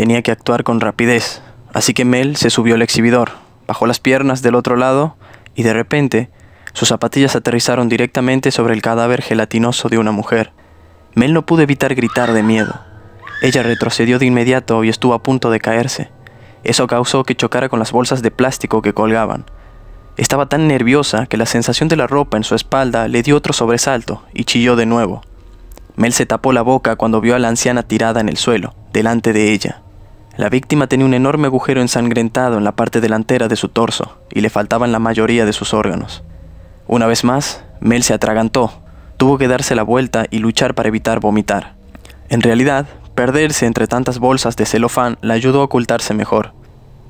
Tenía que actuar con rapidez, así que Mel se subió al exhibidor, bajó las piernas del otro lado y de repente sus zapatillas aterrizaron directamente sobre el cadáver gelatinoso de una mujer. Mel no pudo evitar gritar de miedo. Ella retrocedió de inmediato y estuvo a punto de caerse. Eso causó que chocara con las bolsas de plástico que colgaban. Estaba tan nerviosa que la sensación de la ropa en su espalda le dio otro sobresalto y chilló de nuevo. Mel se tapó la boca cuando vio a la anciana tirada en el suelo, delante de ella. La víctima tenía un enorme agujero ensangrentado en la parte delantera de su torso y le faltaban la mayoría de sus órganos. Una vez más, Mel se atragantó, tuvo que darse la vuelta y luchar para evitar vomitar. En realidad, perderse entre tantas bolsas de celofán la ayudó a ocultarse mejor.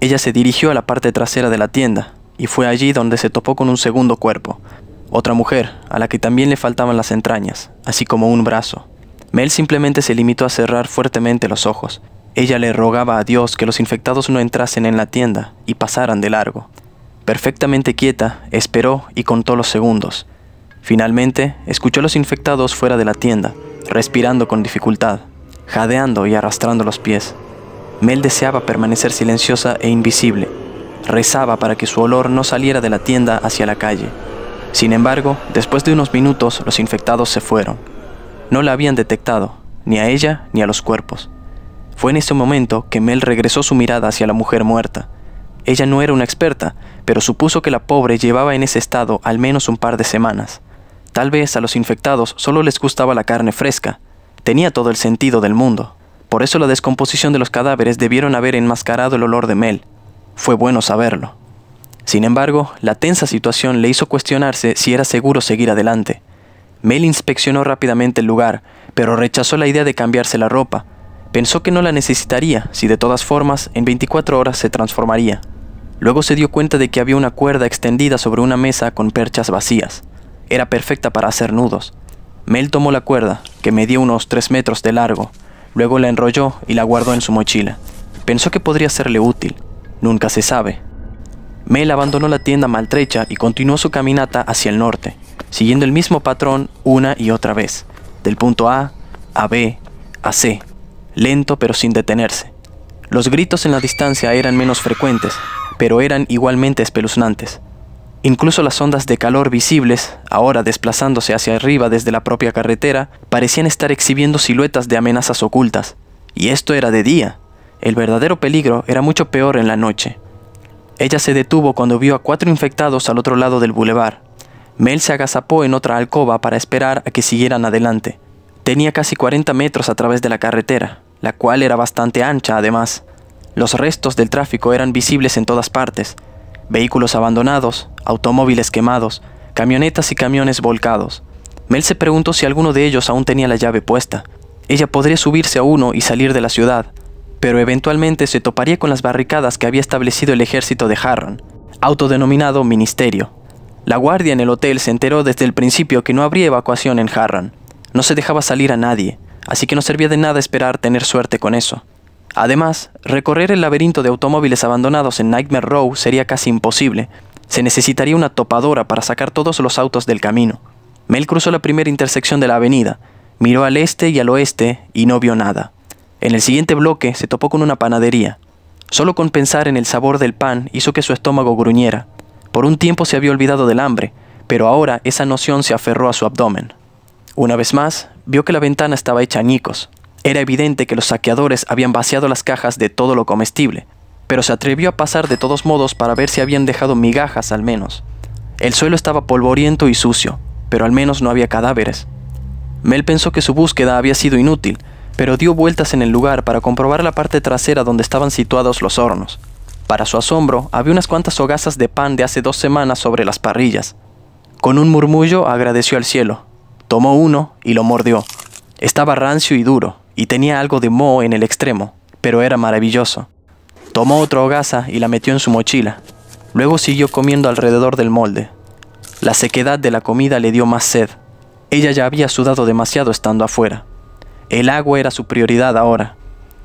Ella se dirigió a la parte trasera de la tienda y fue allí donde se topó con un segundo cuerpo, otra mujer, a la que también le faltaban las entrañas, así como un brazo. Mel simplemente se limitó a cerrar fuertemente los ojos, ella le rogaba a Dios que los infectados no entrasen en la tienda y pasaran de largo. Perfectamente quieta, esperó y contó los segundos. Finalmente, escuchó a los infectados fuera de la tienda, respirando con dificultad, jadeando y arrastrando los pies. Mel deseaba permanecer silenciosa e invisible. Rezaba para que su olor no saliera de la tienda hacia la calle. Sin embargo, después de unos minutos, los infectados se fueron. No la habían detectado, ni a ella ni a los cuerpos. Fue en ese momento que Mel regresó su mirada hacia la mujer muerta. Ella no era una experta, pero supuso que la pobre llevaba en ese estado al menos un par de semanas. Tal vez a los infectados solo les gustaba la carne fresca. Tenía todo el sentido del mundo. Por eso la descomposición de los cadáveres debieron haber enmascarado el olor de Mel. Fue bueno saberlo. Sin embargo, la tensa situación le hizo cuestionarse si era seguro seguir adelante. Mel inspeccionó rápidamente el lugar, pero rechazó la idea de cambiarse la ropa, Pensó que no la necesitaría, si de todas formas en 24 horas se transformaría. Luego se dio cuenta de que había una cuerda extendida sobre una mesa con perchas vacías. Era perfecta para hacer nudos. Mel tomó la cuerda, que medía unos 3 metros de largo, luego la enrolló y la guardó en su mochila. Pensó que podría serle útil. Nunca se sabe. Mel abandonó la tienda maltrecha y continuó su caminata hacia el norte, siguiendo el mismo patrón una y otra vez, del punto A a B a C lento pero sin detenerse. Los gritos en la distancia eran menos frecuentes, pero eran igualmente espeluznantes. Incluso las ondas de calor visibles, ahora desplazándose hacia arriba desde la propia carretera, parecían estar exhibiendo siluetas de amenazas ocultas. Y esto era de día. El verdadero peligro era mucho peor en la noche. Ella se detuvo cuando vio a cuatro infectados al otro lado del bulevar. Mel se agazapó en otra alcoba para esperar a que siguieran adelante. Tenía casi 40 metros a través de la carretera, la cual era bastante ancha además. Los restos del tráfico eran visibles en todas partes. Vehículos abandonados, automóviles quemados, camionetas y camiones volcados. Mel se preguntó si alguno de ellos aún tenía la llave puesta. Ella podría subirse a uno y salir de la ciudad, pero eventualmente se toparía con las barricadas que había establecido el ejército de Harran, autodenominado Ministerio. La guardia en el hotel se enteró desde el principio que no habría evacuación en Harran. No se dejaba salir a nadie, así que no servía de nada esperar tener suerte con eso. Además, recorrer el laberinto de automóviles abandonados en Nightmare Row sería casi imposible. Se necesitaría una topadora para sacar todos los autos del camino. Mel cruzó la primera intersección de la avenida, miró al este y al oeste y no vio nada. En el siguiente bloque se topó con una panadería. Solo con pensar en el sabor del pan hizo que su estómago gruñera. Por un tiempo se había olvidado del hambre, pero ahora esa noción se aferró a su abdomen. Una vez más, vio que la ventana estaba hecha añicos. Era evidente que los saqueadores habían vaciado las cajas de todo lo comestible, pero se atrevió a pasar de todos modos para ver si habían dejado migajas al menos. El suelo estaba polvoriento y sucio, pero al menos no había cadáveres. Mel pensó que su búsqueda había sido inútil, pero dio vueltas en el lugar para comprobar la parte trasera donde estaban situados los hornos. Para su asombro, había unas cuantas hogazas de pan de hace dos semanas sobre las parrillas. Con un murmullo agradeció al cielo, Tomó uno y lo mordió. Estaba rancio y duro, y tenía algo de moho en el extremo, pero era maravilloso. Tomó otro hogaza y la metió en su mochila. Luego siguió comiendo alrededor del molde. La sequedad de la comida le dio más sed. Ella ya había sudado demasiado estando afuera. El agua era su prioridad ahora.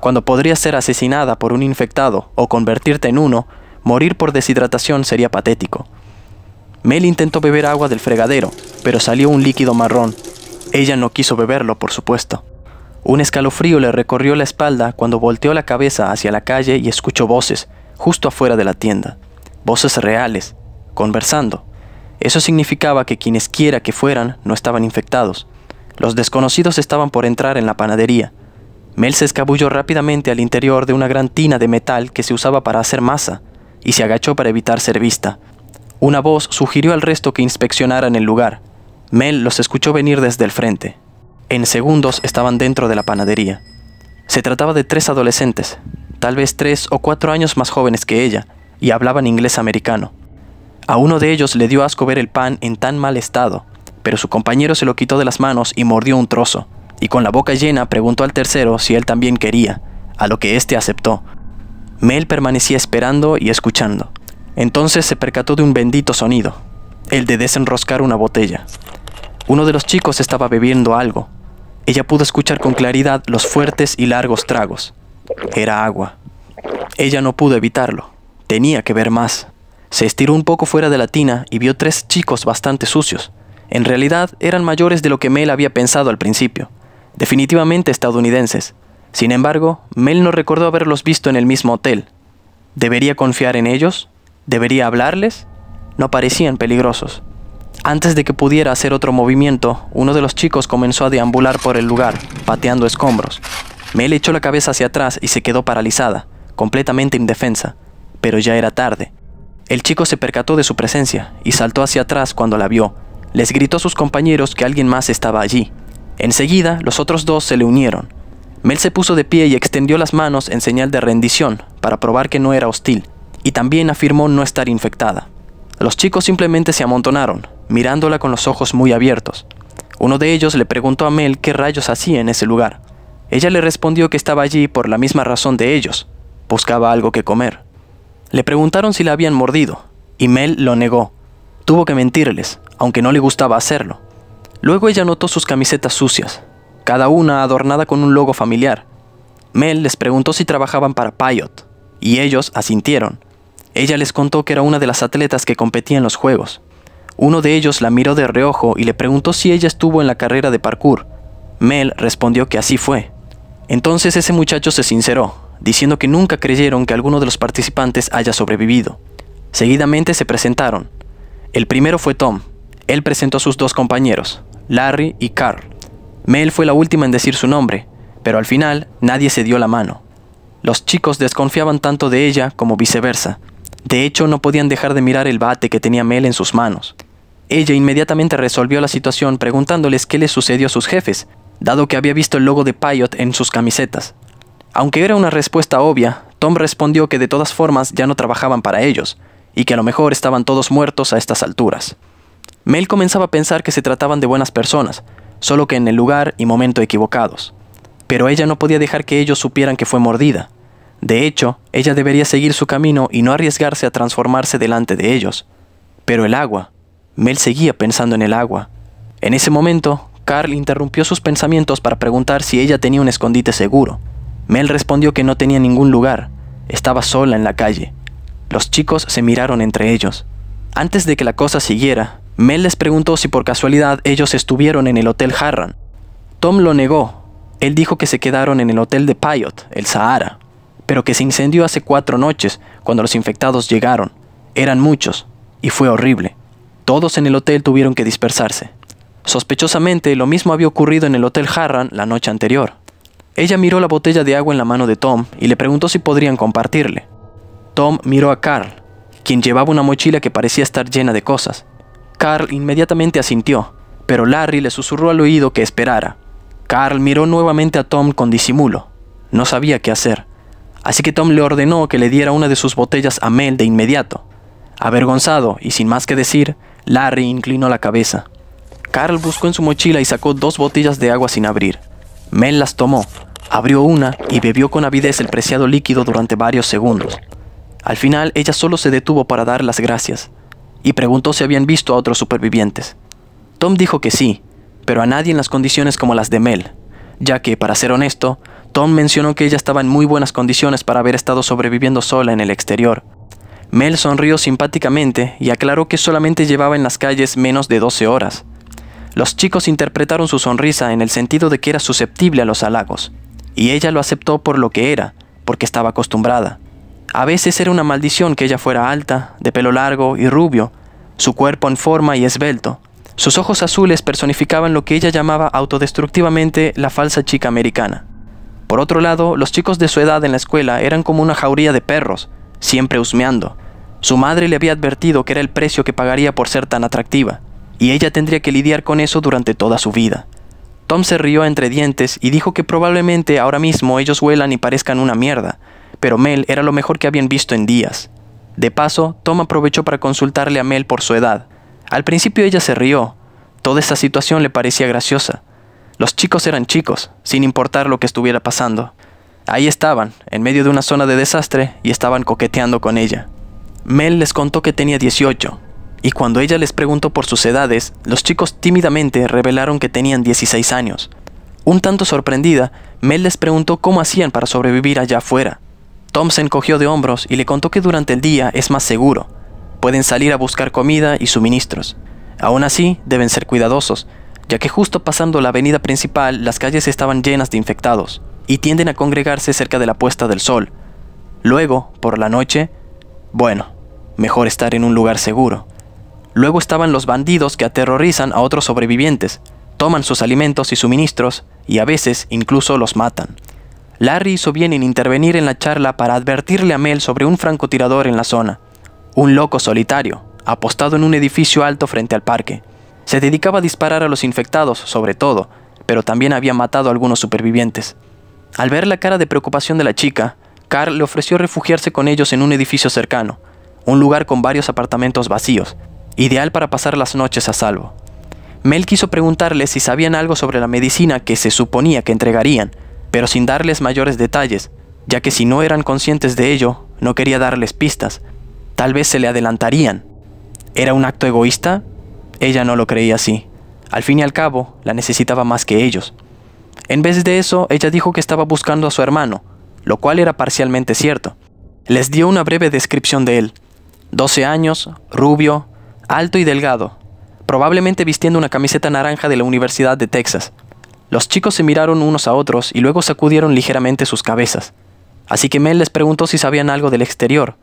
Cuando podría ser asesinada por un infectado o convertirte en uno, morir por deshidratación sería patético. Mel intentó beber agua del fregadero, pero salió un líquido marrón. Ella no quiso beberlo, por supuesto. Un escalofrío le recorrió la espalda cuando volteó la cabeza hacia la calle y escuchó voces, justo afuera de la tienda. Voces reales, conversando. Eso significaba que quienesquiera que fueran no estaban infectados. Los desconocidos estaban por entrar en la panadería. Mel se escabulló rápidamente al interior de una gran tina de metal que se usaba para hacer masa, y se agachó para evitar ser vista. Una voz sugirió al resto que inspeccionaran el lugar. Mel los escuchó venir desde el frente. En segundos estaban dentro de la panadería. Se trataba de tres adolescentes, tal vez tres o cuatro años más jóvenes que ella, y hablaban inglés americano. A uno de ellos le dio asco ver el pan en tan mal estado, pero su compañero se lo quitó de las manos y mordió un trozo, y con la boca llena preguntó al tercero si él también quería, a lo que éste aceptó. Mel permanecía esperando y escuchando. Entonces se percató de un bendito sonido, el de desenroscar una botella. Uno de los chicos estaba bebiendo algo. Ella pudo escuchar con claridad los fuertes y largos tragos. Era agua. Ella no pudo evitarlo. Tenía que ver más. Se estiró un poco fuera de la tina y vio tres chicos bastante sucios. En realidad eran mayores de lo que Mel había pensado al principio. Definitivamente estadounidenses. Sin embargo, Mel no recordó haberlos visto en el mismo hotel. ¿Debería confiar en ellos? debería hablarles, no parecían peligrosos. Antes de que pudiera hacer otro movimiento, uno de los chicos comenzó a deambular por el lugar, pateando escombros. Mel echó la cabeza hacia atrás y se quedó paralizada, completamente indefensa, pero ya era tarde. El chico se percató de su presencia y saltó hacia atrás cuando la vio. Les gritó a sus compañeros que alguien más estaba allí. Enseguida, los otros dos se le unieron. Mel se puso de pie y extendió las manos en señal de rendición, para probar que no era hostil y también afirmó no estar infectada. Los chicos simplemente se amontonaron, mirándola con los ojos muy abiertos. Uno de ellos le preguntó a Mel qué rayos hacía en ese lugar. Ella le respondió que estaba allí por la misma razón de ellos, buscaba algo que comer. Le preguntaron si la habían mordido, y Mel lo negó. Tuvo que mentirles, aunque no le gustaba hacerlo. Luego ella notó sus camisetas sucias, cada una adornada con un logo familiar. Mel les preguntó si trabajaban para Pyot, y ellos asintieron. Ella les contó que era una de las atletas que competía en los Juegos. Uno de ellos la miró de reojo y le preguntó si ella estuvo en la carrera de parkour. Mel respondió que así fue. Entonces ese muchacho se sinceró, diciendo que nunca creyeron que alguno de los participantes haya sobrevivido. Seguidamente se presentaron. El primero fue Tom. Él presentó a sus dos compañeros, Larry y Carl. Mel fue la última en decir su nombre, pero al final nadie se dio la mano. Los chicos desconfiaban tanto de ella como viceversa. De hecho, no podían dejar de mirar el bate que tenía Mel en sus manos. Ella inmediatamente resolvió la situación preguntándoles qué les sucedió a sus jefes, dado que había visto el logo de Pyot en sus camisetas. Aunque era una respuesta obvia, Tom respondió que de todas formas ya no trabajaban para ellos, y que a lo mejor estaban todos muertos a estas alturas. Mel comenzaba a pensar que se trataban de buenas personas, solo que en el lugar y momento equivocados. Pero ella no podía dejar que ellos supieran que fue mordida, de hecho, ella debería seguir su camino y no arriesgarse a transformarse delante de ellos. Pero el agua. Mel seguía pensando en el agua. En ese momento, Carl interrumpió sus pensamientos para preguntar si ella tenía un escondite seguro. Mel respondió que no tenía ningún lugar. Estaba sola en la calle. Los chicos se miraron entre ellos. Antes de que la cosa siguiera, Mel les preguntó si por casualidad ellos estuvieron en el Hotel Harran. Tom lo negó. Él dijo que se quedaron en el Hotel de Pyot, el Sahara, pero que se incendió hace cuatro noches cuando los infectados llegaron. Eran muchos, y fue horrible. Todos en el hotel tuvieron que dispersarse. Sospechosamente, lo mismo había ocurrido en el Hotel Harran la noche anterior. Ella miró la botella de agua en la mano de Tom y le preguntó si podrían compartirle. Tom miró a Carl, quien llevaba una mochila que parecía estar llena de cosas. Carl inmediatamente asintió, pero Larry le susurró al oído que esperara. Carl miró nuevamente a Tom con disimulo. No sabía qué hacer así que Tom le ordenó que le diera una de sus botellas a Mel de inmediato. Avergonzado y sin más que decir, Larry inclinó la cabeza. Carl buscó en su mochila y sacó dos botellas de agua sin abrir. Mel las tomó, abrió una y bebió con avidez el preciado líquido durante varios segundos. Al final ella solo se detuvo para dar las gracias y preguntó si habían visto a otros supervivientes. Tom dijo que sí, pero a nadie en las condiciones como las de Mel ya que, para ser honesto, Tom mencionó que ella estaba en muy buenas condiciones para haber estado sobreviviendo sola en el exterior. Mel sonrió simpáticamente y aclaró que solamente llevaba en las calles menos de 12 horas. Los chicos interpretaron su sonrisa en el sentido de que era susceptible a los halagos, y ella lo aceptó por lo que era, porque estaba acostumbrada. A veces era una maldición que ella fuera alta, de pelo largo y rubio, su cuerpo en forma y esbelto, sus ojos azules personificaban lo que ella llamaba autodestructivamente la falsa chica americana. Por otro lado, los chicos de su edad en la escuela eran como una jauría de perros, siempre husmeando. Su madre le había advertido que era el precio que pagaría por ser tan atractiva, y ella tendría que lidiar con eso durante toda su vida. Tom se rió entre dientes y dijo que probablemente ahora mismo ellos huelan y parezcan una mierda, pero Mel era lo mejor que habían visto en días. De paso, Tom aprovechó para consultarle a Mel por su edad, al principio ella se rió. Toda esta situación le parecía graciosa. Los chicos eran chicos, sin importar lo que estuviera pasando. Ahí estaban, en medio de una zona de desastre, y estaban coqueteando con ella. Mel les contó que tenía 18, y cuando ella les preguntó por sus edades, los chicos tímidamente revelaron que tenían 16 años. Un tanto sorprendida, Mel les preguntó cómo hacían para sobrevivir allá afuera. Tom se encogió de hombros y le contó que durante el día es más seguro, pueden salir a buscar comida y suministros. Aún así, deben ser cuidadosos, ya que justo pasando la avenida principal las calles estaban llenas de infectados, y tienden a congregarse cerca de la puesta del sol. Luego, por la noche, bueno, mejor estar en un lugar seguro. Luego estaban los bandidos que aterrorizan a otros sobrevivientes, toman sus alimentos y suministros, y a veces incluso los matan. Larry hizo bien en intervenir en la charla para advertirle a Mel sobre un francotirador en la zona un loco solitario, apostado en un edificio alto frente al parque. Se dedicaba a disparar a los infectados, sobre todo, pero también había matado a algunos supervivientes. Al ver la cara de preocupación de la chica, Carl le ofreció refugiarse con ellos en un edificio cercano, un lugar con varios apartamentos vacíos, ideal para pasar las noches a salvo. Mel quiso preguntarle si sabían algo sobre la medicina que se suponía que entregarían, pero sin darles mayores detalles, ya que si no eran conscientes de ello, no quería darles pistas, Tal vez se le adelantarían. ¿Era un acto egoísta? Ella no lo creía así. Al fin y al cabo, la necesitaba más que ellos. En vez de eso, ella dijo que estaba buscando a su hermano, lo cual era parcialmente cierto. Les dio una breve descripción de él. 12 años, rubio, alto y delgado, probablemente vistiendo una camiseta naranja de la Universidad de Texas. Los chicos se miraron unos a otros y luego sacudieron ligeramente sus cabezas. Así que Mel les preguntó si sabían algo del exterior,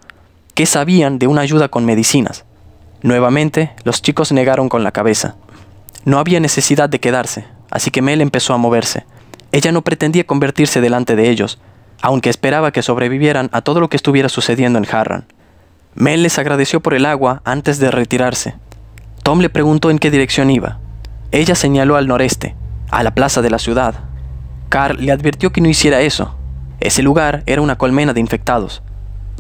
¿Qué sabían de una ayuda con medicinas? Nuevamente, los chicos negaron con la cabeza. No había necesidad de quedarse, así que Mel empezó a moverse. Ella no pretendía convertirse delante de ellos, aunque esperaba que sobrevivieran a todo lo que estuviera sucediendo en Harran. Mel les agradeció por el agua antes de retirarse. Tom le preguntó en qué dirección iba. Ella señaló al noreste, a la plaza de la ciudad. Carl le advirtió que no hiciera eso. Ese lugar era una colmena de infectados.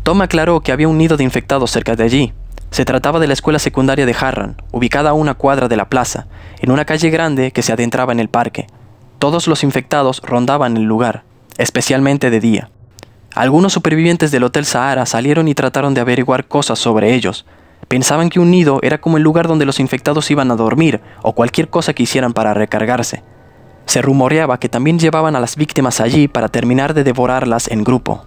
Tom aclaró que había un nido de infectados cerca de allí. Se trataba de la escuela secundaria de Harran, ubicada a una cuadra de la plaza, en una calle grande que se adentraba en el parque. Todos los infectados rondaban el lugar, especialmente de día. Algunos supervivientes del Hotel Sahara salieron y trataron de averiguar cosas sobre ellos. Pensaban que un nido era como el lugar donde los infectados iban a dormir o cualquier cosa que hicieran para recargarse. Se rumoreaba que también llevaban a las víctimas allí para terminar de devorarlas en grupo.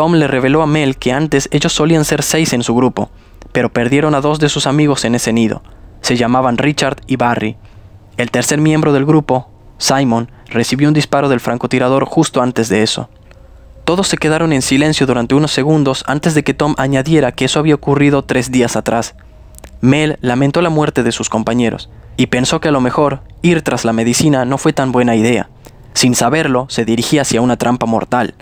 Tom le reveló a Mel que antes ellos solían ser seis en su grupo, pero perdieron a dos de sus amigos en ese nido. Se llamaban Richard y Barry. El tercer miembro del grupo, Simon, recibió un disparo del francotirador justo antes de eso. Todos se quedaron en silencio durante unos segundos antes de que Tom añadiera que eso había ocurrido tres días atrás. Mel lamentó la muerte de sus compañeros y pensó que a lo mejor ir tras la medicina no fue tan buena idea. Sin saberlo, se dirigía hacia una trampa mortal.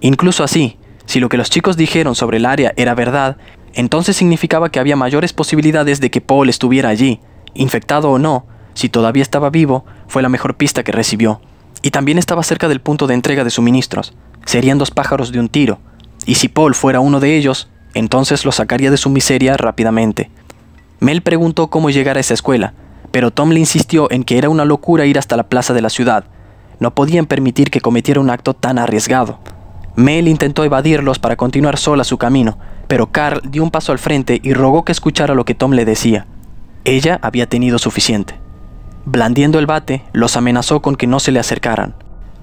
Incluso así, si lo que los chicos dijeron sobre el área era verdad, entonces significaba que había mayores posibilidades de que Paul estuviera allí, infectado o no, si todavía estaba vivo, fue la mejor pista que recibió. Y también estaba cerca del punto de entrega de suministros. Serían dos pájaros de un tiro. Y si Paul fuera uno de ellos, entonces lo sacaría de su miseria rápidamente. Mel preguntó cómo llegar a esa escuela, pero Tom le insistió en que era una locura ir hasta la plaza de la ciudad. No podían permitir que cometiera un acto tan arriesgado. Mel intentó evadirlos para continuar sola su camino, pero Carl dio un paso al frente y rogó que escuchara lo que Tom le decía. Ella había tenido suficiente. Blandiendo el bate, los amenazó con que no se le acercaran.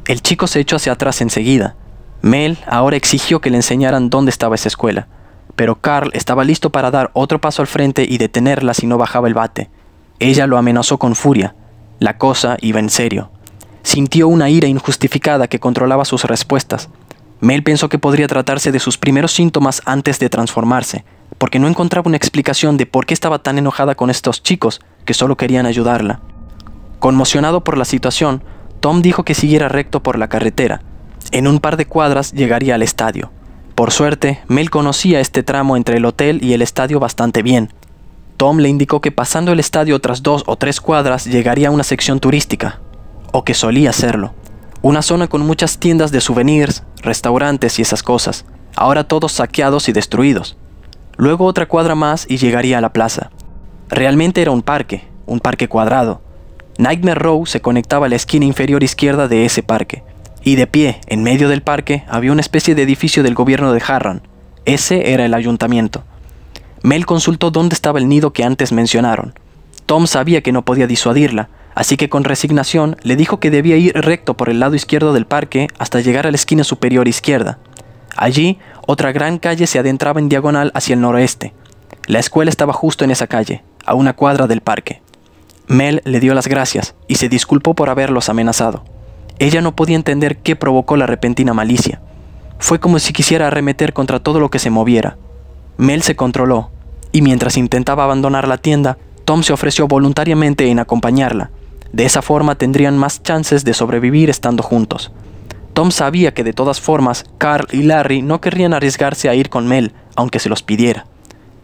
El chico se echó hacia atrás enseguida. Mel ahora exigió que le enseñaran dónde estaba esa escuela, pero Carl estaba listo para dar otro paso al frente y detenerla si no bajaba el bate. Ella lo amenazó con furia. La cosa iba en serio. Sintió una ira injustificada que controlaba sus respuestas, Mel pensó que podría tratarse de sus primeros síntomas antes de transformarse, porque no encontraba una explicación de por qué estaba tan enojada con estos chicos que solo querían ayudarla. Conmocionado por la situación, Tom dijo que siguiera recto por la carretera. En un par de cuadras llegaría al estadio. Por suerte, Mel conocía este tramo entre el hotel y el estadio bastante bien. Tom le indicó que pasando el estadio tras dos o tres cuadras llegaría a una sección turística, o que solía hacerlo. Una zona con muchas tiendas de souvenirs, restaurantes y esas cosas, ahora todos saqueados y destruidos. Luego otra cuadra más y llegaría a la plaza. Realmente era un parque, un parque cuadrado. Nightmare Row se conectaba a la esquina inferior izquierda de ese parque. Y de pie, en medio del parque, había una especie de edificio del gobierno de Harran. Ese era el ayuntamiento. Mel consultó dónde estaba el nido que antes mencionaron. Tom sabía que no podía disuadirla, Así que con resignación le dijo que debía ir recto por el lado izquierdo del parque hasta llegar a la esquina superior izquierda. Allí, otra gran calle se adentraba en diagonal hacia el noroeste. La escuela estaba justo en esa calle, a una cuadra del parque. Mel le dio las gracias y se disculpó por haberlos amenazado. Ella no podía entender qué provocó la repentina malicia. Fue como si quisiera arremeter contra todo lo que se moviera. Mel se controló, y mientras intentaba abandonar la tienda, Tom se ofreció voluntariamente en acompañarla, de esa forma tendrían más chances de sobrevivir estando juntos. Tom sabía que de todas formas Carl y Larry no querrían arriesgarse a ir con Mel, aunque se los pidiera.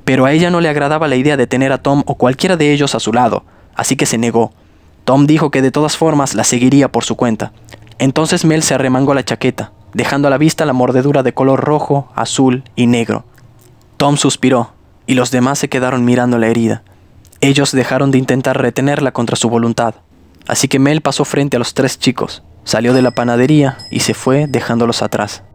Pero a ella no le agradaba la idea de tener a Tom o cualquiera de ellos a su lado, así que se negó. Tom dijo que de todas formas la seguiría por su cuenta. Entonces Mel se arremangó la chaqueta, dejando a la vista la mordedura de color rojo, azul y negro. Tom suspiró, y los demás se quedaron mirando la herida. Ellos dejaron de intentar retenerla contra su voluntad. Así que Mel pasó frente a los tres chicos, salió de la panadería y se fue dejándolos atrás.